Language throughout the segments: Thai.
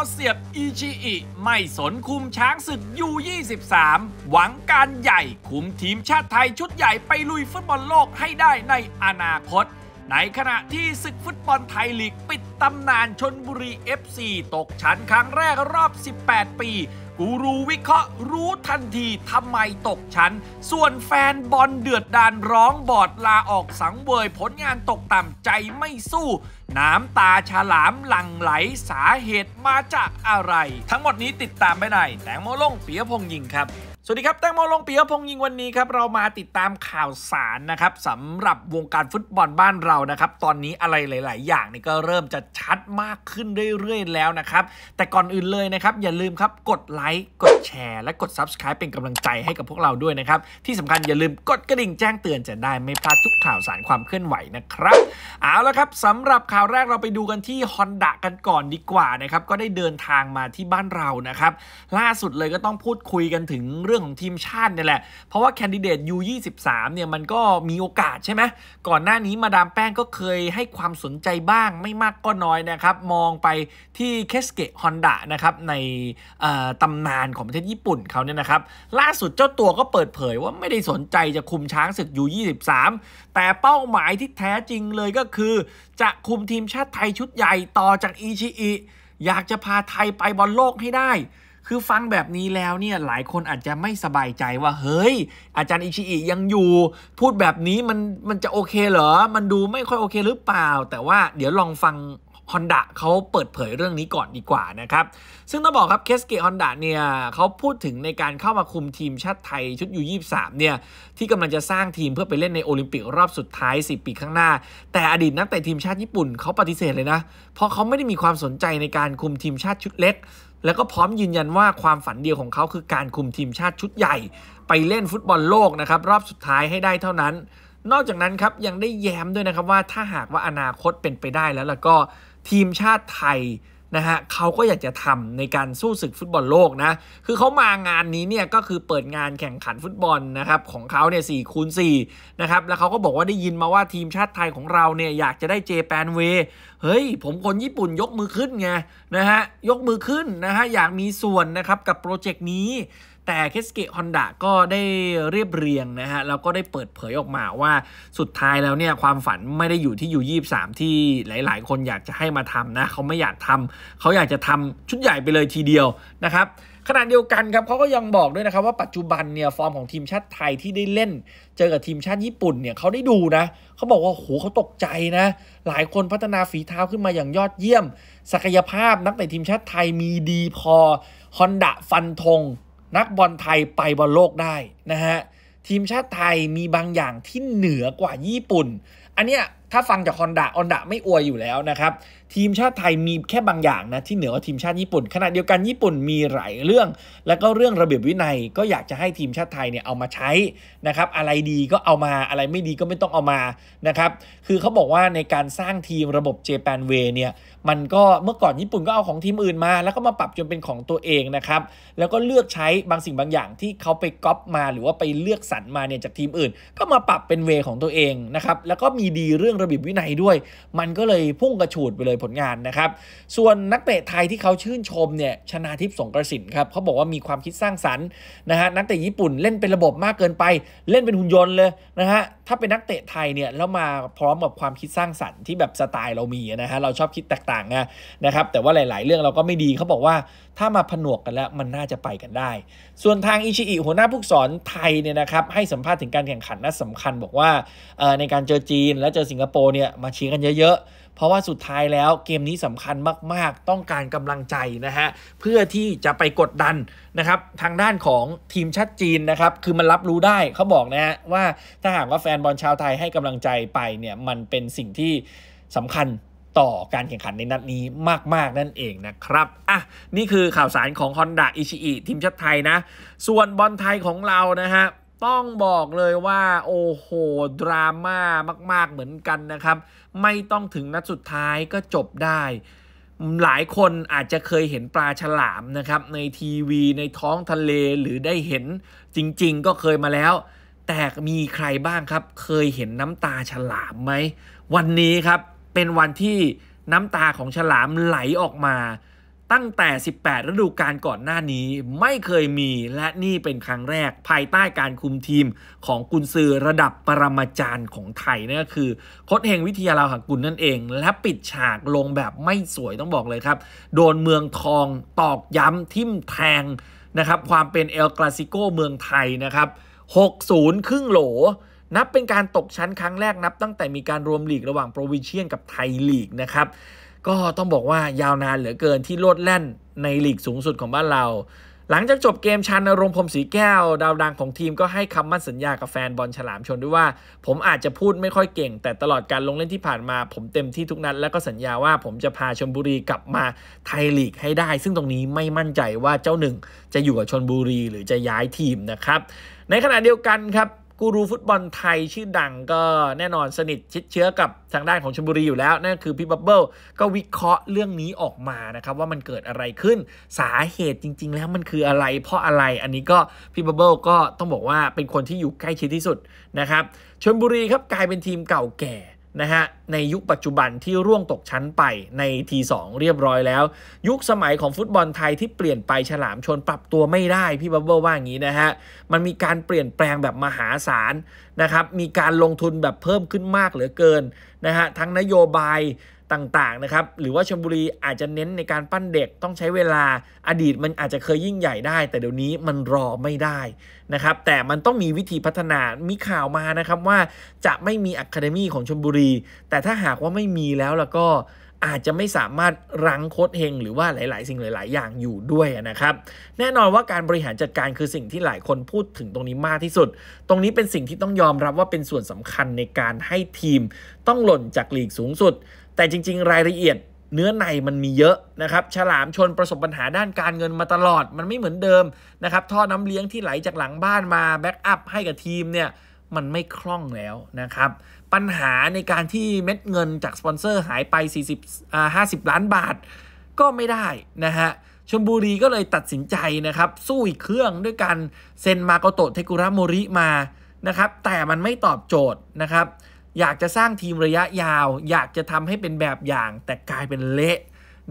อเสียบอิชิอิไม่สนคุมช้างศึกยู23หวังการใหญ่คุมทีมชาติไทยชุดใหญ่ไปลุยฟุตบอลโลกให้ได้ในอนาคต ในขณะที่ศึกฟุตบอลไทยลีก ปิดตำนานชนบุรี FC ตกชั้นครั้งแรกรอบ 18 ปีกูรูวิเคราะห์รู้ทันที ทำไมตกชั้น ส่วนแฟนบอลเดือดดานร้องบอดลาออกสังเวยผลงานตกต่ำใจไม่สู้ น้ำตาฉลามหลั่งไหลสาเหตุมาจากอะไร ทั้งหมดนี้ติดตามไปในแตงโมล่งเปียพงยิงครับวัสดีครับแตงโมลงปียพงยิงวันนี้ครับ เรามาติดตามข่าวสารนะครับสำหรับวงการฟุตบอลบ้านเรานะครับตอนนี้อะไรหลาย ๆ อย่างนี่ก็เริ่มจะชัดมากขึ้นเรื่อย ๆ แล้วนะครับแต่ก่อนอื่นเลยนะครับอย่าลืมครับกดไลค์กดแชร์และกด Subscribe เป็นกำลังใจให้กับพวกเราด้วยนะครับที่สำคัญอย่าลืมกดกระดิ่งแจ้งเตือนจะได้ไม่พลาดทุกข่าวสารความเคลื่อนไหวนะครับเอาละครับสำหรับข่าวแรกเราไปดูกันที่ฮอนดะกันก่อนดีกว่านะครับก็ได้เดินทางมาที่บ้านเรานะครับล่าสุดเลยก็ต้องพูดคุยกันถึงเรื่องื่องของทีมชาติเนี่ยแหละเพราะว่าแคนดิเดต U23 เนี่ยมันก็มีโอกาสใช่ไหมก่อนหน้านี้มาดามแป้งก็เคยให้ความสนใจบ้างไม่มากก็น้อยนะครับ มองไปที่เคสเกะฮอนดะนะครับในตำนานของประเทศญี่ปุ่นเขาเนี่ยนะครับล่าสุดเจ้าตัวก็เปิดเผยว่าไม่ได้สนใจจะคุมช้างศึก U23 แต่เป้าหมายที่แท้จริงเลยก็คือจะคุมทีมชาติไทยชุดใหญ่ต่อจากอีชิอิอยากจะพาไทยไปบอลโลกให้ได้คือฟังแบบนี้แล้วเนี่ย หลายคนอาจจะไม่สบายใจว่าเฮ้ย อาจารย์อิชิอิยังอยู่ พูดแบบนี้มันมันจะโอเคเหรอ มันดูไม่ค่อยโอเคหรือเปล่า แต่ว่าเดี๋ยวลองฟังอนด้าเขาเปิดเผยเรื่องนี้ก่อนดีกว่านะครับ ซึ่งต้องบอกครับเคสเกะฮอนดะเนี่ยเขาพูดถึงในการเข้ามาคุมทีมชาติไทยชุดยู23เนี่ยที่กำลังจะสร้างทีมเพื่อไปเล่นในโอลิมปิก รอบสุดท้าย 10 ปีข้างหน้าแต่อดีตนักเตะทีมชาติญี่ปุ่นเขาปฏิเสธเลยนะ เพราะเขาไม่ได้มีความสนใจในการคุมทีมชาติชุดเล็ก แล้วก็พร้อมยืนยันว่าความฝันเดียวของเขาคือการคุมทีมชาติชุดใหญ่ ไปเล่นฟุตบอลโลกนะครับรอบสุดท้ายให้ได้เท่านั้น นอกจากนั้นครับยังได้แย้มด้วยนะครับว่าถ้าหากว่าอนาคตเป็นไปได้แล้วแล้วก็ทีมชาติไทยนะฮะเขาก็อยากจะทำในการสู้ศึกฟุตบอลโลกนะคือเขามางานนี้เนี่ยก็คือเปิดงานแข่งขันฟุตบอลนะครับของเขาเนี่ยสี่คูณสี่นะครับแล้วเขาก็บอกว่าได้ยินมาว่าทีมชาติไทยของเราเนี่ยอยากจะได้เจแปนเวเฮ้ยผมคนญี่ปุ่นยกมือขึ้นไงนะฮะยกมือขึ้นนะฮะอยากมีส่วนนะครับกับโปรเจกต์นี้แต่เคสเกะฮอนดะก็ได้เรียบเรียงนะฮะแล้วก็ได้เปิดเผยออกมาว่า สุดท้ายแล้วเนี่ยความฝันไม่ได้อยู่ที่ยูยี่สามที่หลาย ๆ คนอยากจะให้มาทำนะเขาไม่อยากทำเขาอยากจะทำชุดใหญ่ไปเลยทีเดียวนะครับขณะเดียวกันครับเขาก็ยังบอกด้วยนะครับว่าปัจจุบันเนี่ยฟอร์มของทีมชาติไทยที่ได้เล่น เจอกับทีมชาติญี่ปุ่นเนี่ยเขาได้ดูนะเขาบอกว่าโหเขาตกใจนะหลายคนพัฒนาฝีเท้าขึ้นมาอย่างยอดเยี่ยม ศักยภาพนักเตะทีมชาติไทยมีดีพอฮอนดะฟันธงนักบอลไทยไปบอลโลกได้นะฮะ ทีมชาติไทยมีบางอย่างที่เหนือกว่าญี่ปุ่นอันเนี้ยถ้าฟังจากฮอนดาฮอนดาไม่อวยอยู่แล้วนะครับทีมชาติไทยมีแค่บางอย่างนะที่เหนือทีมชาติญี่ปุ่น ขณะเดียวกันญี่ปุ่นมีหลายเรื่อง แล้วก็เรื่องระเบียบวินัยก็อยากจะให้ทีมชาติไทยเนี่ยเอามาใช้นะครับอะไรดีก็เอามาอะไรไม่ดีก็ไม่ต้องเอามานะครับคือเขาบอกว่าในการสร้างทีมระบบเจแปนเวเนี่ยมันก็เมื่อก่อนญี่ปุ่นก็เอาของทีมอื่นมาแล้วก็มาปรับจนเป็นของตัวเองนะครับแล้วก็เลือกใช้บางสิ่งบางอย่างที่เขาไปก๊อปมาหรือว่าไปเลือกสรรมาเนี่ยจากทีมอื่น ก็มาปรับเป็นเวของตัวเองนะครับแล้วก็มมีดีเรื่องระเบียบวินัยด้วย มันก็เลยพุ่งกระฉูดไปเลยผลงานนะครับ ส่วนนักเตะไทยที่เขาชื่นชม เนี่ย ชนาทิพย์สงกระสินครับ เขาบอกว่ามีความคิดสร้างสรรค์นะฮะ นักเตะญี่ปุ่นเล่นเป็นระบบมากเกินไป เล่นเป็นหุ่นยนต์เลยนะฮะถ้าเป็นนักเตะไทยเนี่ยแล้วมาพร้อมกับความคิดสร้างสรรค์ที่แบบสไตล์เรามีนะฮะเราชอบคิดแตกต่างนะนะครับแต่ว่าหลายๆเรื่องเราก็ไม่ดีเขาบอกว่าถ้ามาผนวกกันแล้ว มันน่าจะไปกันได้ ส่วนทางอิชิอิ หัวหน้าผู้สอนไทยเนี่ยนะครับให้สัมภาษณ์ถึงการแข่งขันนัดสำคัญบอกว่าในการเจอจีน และเจอสิงคโปร์เนี่ยมาเชียร์กันเยอะๆเพราะว่าสุดท้ายแล้วเกมนี้สำคัญมากๆ ต้องการกำลังใจนะฮะ เพื่อที่จะไปกดดันนะครับ ทางด้านของทีมชาติจีนนะครับ คือมันรับรู้ได้เขาบอกนะฮะว่าถ้าหากว่าแฟนบอลชาวไทยให้กำลังใจไปเนี่ยมันเป็นสิ่งที่สำคัญต่อการแข่งขันในนัดนี้มากๆ นั่นเองนะครับ อ่ะ นี่คือข่าวสารของ Honda ิชิอิทีมชาติไทยนะ ส่วนบอลไทยของเรานะฮะต้องบอกเลยว่าโอ้โหดราม่ามากๆเหมือนกันนะครับ ไม่ต้องถึงนัดสุดท้ายก็จบได้ หลายคนอาจจะเคยเห็นปลาฉลามนะครับในทีวีในท้องทะเลหรือได้เห็นจริงๆ ก็เคยมาแล้ว แต่มีใครบ้างครับ เคยเห็นน้ำตาฉลามไหมวันนี้ครับเป็นวันที่น้ำตาของฉลามไหลออกมาตั้งแต่ 18 ฤดูกาลก่อนหน้านี้ไม่เคยมีและนี่เป็นครั้งแรกภายใต้การคุมทีมของกุนซือระดับปรมาจารย์ของไทยนั่นก็คือโคดชเฮงวิทยาลาหกุลนั่นเองและปิดฉากลงแบบไม่สวยต้องบอกเลยครับ โดนเมืองทองตอกย้ำทิมแทงนะครับความเป็นเอลคลาซิโกเมืองไทยนะครับ 60 ครึ่งโหลนับเป็นการตกชั้นครั้งแรกนับตั้งแต่มีการรวมหลีกระหว่างโปรวิเชียนกับไทยลีกนะครับก็ต้องบอกว่ายาวนานเหลือเกินที่โลดแล่นในลีกสูงสุดของบ้านเรา หลังจากจบเกมชันรงพรมสีแก้ว ดาวดังของทีมก็ให้คำมั่นสัญญากับแฟนบอลฉลามชนด้วยว่า ผมอาจจะพูดไม่ค่อยเก่ง แต่ตลอดการลงเล่นที่ผ่านมาผมเต็มที่ทุกนัดและก็สัญญาว่าผมจะพาชนบุรีกลับมาไทยลีกให้ได้ ซึ่งตรงนี้ไม่มั่นใจว่าเจ้าหนึ่ง จะอยู่กับชนบุรี หรือจะย้ายทีมนะครับ ในขณะเดียวกันครับกูรูฟุตบอลไทยชื่อดังก็แน่นอนสนิทชิดเชื้อกับทางด้านของชมบุรีอยู่แล้ว นั่นคือพี่บับเบิลก็วิเคราะห์เรื่องนี้ออกมานะครับว่ามันเกิดอะไรขึ้นสาเหตุจริง ๆ แล้วมันคืออะไรเพราะอะไรอันนี้ก็พี่บับเบิลก็ต้องบอกว่าเป็นคนที่อยู่ใกล้ชิดที่สุดนะครับชมบุรีครับกลายเป็นทีมเก่าแก่นะฮะ ในยุคปัจจุบันที่ร่วงตกชั้นไปในทีสองเรียบร้อยแล้ว ยุคสมัยของฟุตบอลไทยที่เปลี่ยนไป ฉลามชนปรับตัวไม่ได้ พี่บับเบิลว่าอย่างนี้นะฮะ มันมีการเปลี่ยนแปลงแบบมหาศาลนะครับ มีการลงทุนแบบเพิ่มขึ้นมากเหลือเกินนะฮะ ทั้งนโยบายต่างๆ นะครับ หรือว่าชมบุรีอาจจะเน้นในการปั้นเด็ก ต้องใช้เวลา อดีตมันอาจจะเคยยิ่งใหญ่ได้ แต่เดี๋ยวนี้มันรอไม่ได้นะครับ แต่มันต้องมีวิธีพัฒนา มีข่าวมานะครับว่าจะไม่มีอะคาเดมี่ของชมบุรี แต่ถ้าหากว่าไม่มีแล้วแล้วก็อาจจะไม่สามารถรั้งโคดเฮงหรือว่าหลายๆสิ่งหลายๆอย่างอยู่ด้วยนะครับ แน่นอนว่าการบริหารจัดการคือสิ่งที่หลายคนพูดถึงตรงนี้มากที่สุด ตรงนี้เป็นสิ่งที่ต้องยอมรับว่าเป็นส่วนสำคัญในการให้ทีม ต้องหล่นจากลีกสูงสุดแต่จริงๆ รายละเอียดเนื้อในมันมีเยอะนะครับฉลามชนประสบปัญหาด้านการเงินมาตลอดมันไม่เหมือนเดิมนะครับท่อน้ำเลี้ยงที่ไหลจากหลังบ้านมา แบ็กอัพให้กับทีมเนี่ยมันไม่คล่องแล้วนะครับ ปัญหาในการที่เม็ดเงินจากสปอนเซอร์หายไป 40ห้า50 ล้านบาท ก็ไม่ได้นะฮะชมบุรีก็เลยตัดสินใจนะครับสู้อีกเครื่องด้วยการเซ็นมาโกโตเทกุระโมริมานะครับแต่มันไม่ตอบโจทย์นะครับอยากจะสร้างทีมระยะยาว อยากจะทำให้เป็นแบบอย่างแต่กลายเป็นเละ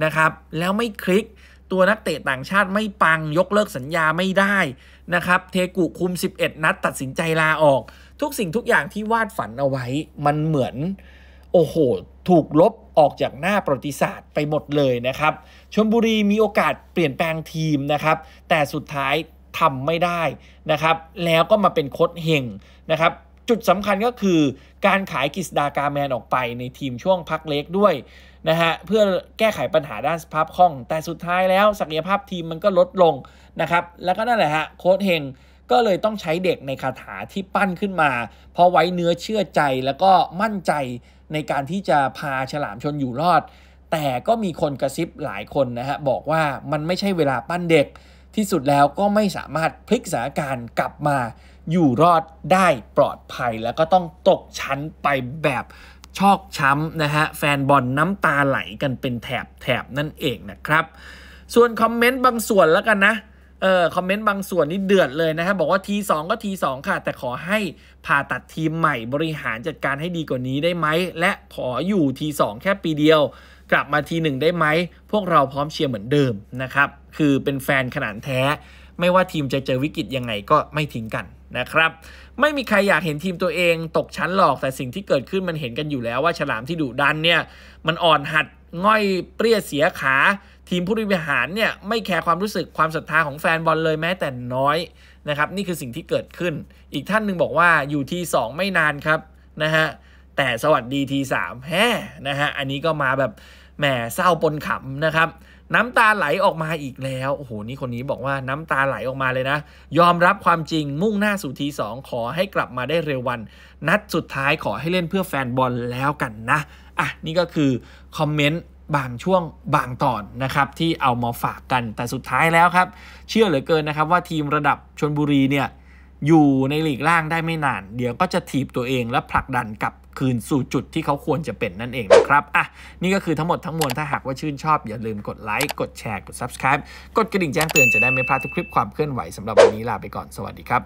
นะครับ แล้วไม่คลิกตัวนักเตะต่างชาติไม่ปังยกเลิกสัญญาไม่ได้นะครับ เทกุคุม 11 นัดตัดสินใจลาออก ทุกสิ่งทุกอย่างที่วาดฝันเอาไว้มันเหมือน โอ้โห ถูกลบออกจากหน้าประวัติศาสตร์ไปหมดเลยนะครับ ชมบุรีมีโอกาสเปลี่ยนแปลงทีมนะครับแต่สุดท้ายทำไม่ได้นะครับ แล้วก็มาเป็นโค้ดเฮงนะครับจุดสำคัญก็คือการขายกิสดากาแมนออกไปในทีมช่วงพักเล็กด้วยนะฮะเพื่อแก้ไขปัญหาด้านสภาพคล่อง แต่สุดท้ายแล้วศักยภาพทีมมันก็ลดลงนะครับแล้วก็นั่นแหละฮะโค้ดเฮงก็เลยต้องใช้เด็กในคาถาที่ปั้นขึ้นมา เพราะไว้เนื้อเชื่อใจแล้วก็มั่นใจในการที่จะพาฉลามชนอยู่รอด แต่ก็มีคนกระซิบหลายคนนะฮะบอกว่ามันไม่ใช่เวลาปั้นเด็ก ที่สุดแล้วก็ไม่สามารถพลิกสถานการณ์กลับมาอยู่รอดได้ปลอดภัยแล้วก็ต้องตกชั้นไปแบบชอกช้ำนะฮะ แฟนบอลน้ำตาไหลกันเป็นแถบแถบนั่นเองนะครับ ส่วนคอมเมนต์บางส่วนแล้วกันนะเออคอมเมนต์บางส่วนนี่เดือดเลยนะฮะบอกว่าทีสก็ทีสค่ะ แต่ขอให้ผ่าตัดทีมใหม่บริหารจัดการให้ดีกว่านี้ได้ไหมและขออยู่ทีสแค่ปีเดียวกลับมาทีหนึ่งได้ไหม พวกเราพร้อมเชียร์เหมือนเดิมนะครับคือเป็นแฟนขนาดแท้ไม่ว่าทีมจะเจอวิกฤตยังไงก็ไม่ทิ้งกันนะครับไม่มีใครอยากเห็นทีมตัวเองตกชั้นหรอกแต่สิ่งที่เกิดขึ้นมันเห็นกันอยู่แล้วว่าฉลามที่ดุดันเนี่ยมันอ่อนหัดง่อยเปรี้ยเสียขาทีมผู้บริหารเนี่ยไม่แคร์ความรู้สึกความศรัทธาของแฟนบอลเลยแม้ แต่น้อยนะครับนี่คือสิ่งที่เกิดขึ้น อีกท่านหนึ่งบอกว่าอยู่ที2ไม่นานครับนะฮะแต่สวัสดีทีสามแฮ่นะฮะอันนี้ก็มาแบบแหมเศร้าปนขำ นะครับ น้ำตาไหลออกมาอีกแล้ว โอ้โห นี่ คนนี้บอกว่าน้ำตาไหลออกมาเลยนะ ยอมรับความจริงมุ่งหน้าสู่ทีสองขอให้กลับมาได้เร็ววัน นัดสุดท้ายขอให้เล่นเพื่อแฟนบอลแล้วกันนะ อ่ะ นี่ก็คือ คอมเมนต์บางช่วงบางตอน นะ ครับที่เอามาฝากกันแต่สุดท้ายแล้วครับเชื่อเหลือเกินนะครับว่าทีมระดับชนบุรีเนี่ยอยู่ในหลีกล่างได้ไม่นาน เดี๋ยวก็จะถีบตัวเองและผลักดันกลับคืนสู่จุดที่เขาควรจะเป็นนั่นเองนะครับ อ่ะ นี่ก็คือทั้งหมดทั้งมวลถ้าหากว่าชื่นชอบ อย่าลืมกดไลค์กดแชร์กด subscribe กดกระดิ่งแจ้งเตือนจะได้ไม่พลาดทุกคลิปความเคลื่อนไหวสำหรับวันนี้ลาไปก่อนสวัสดีครับ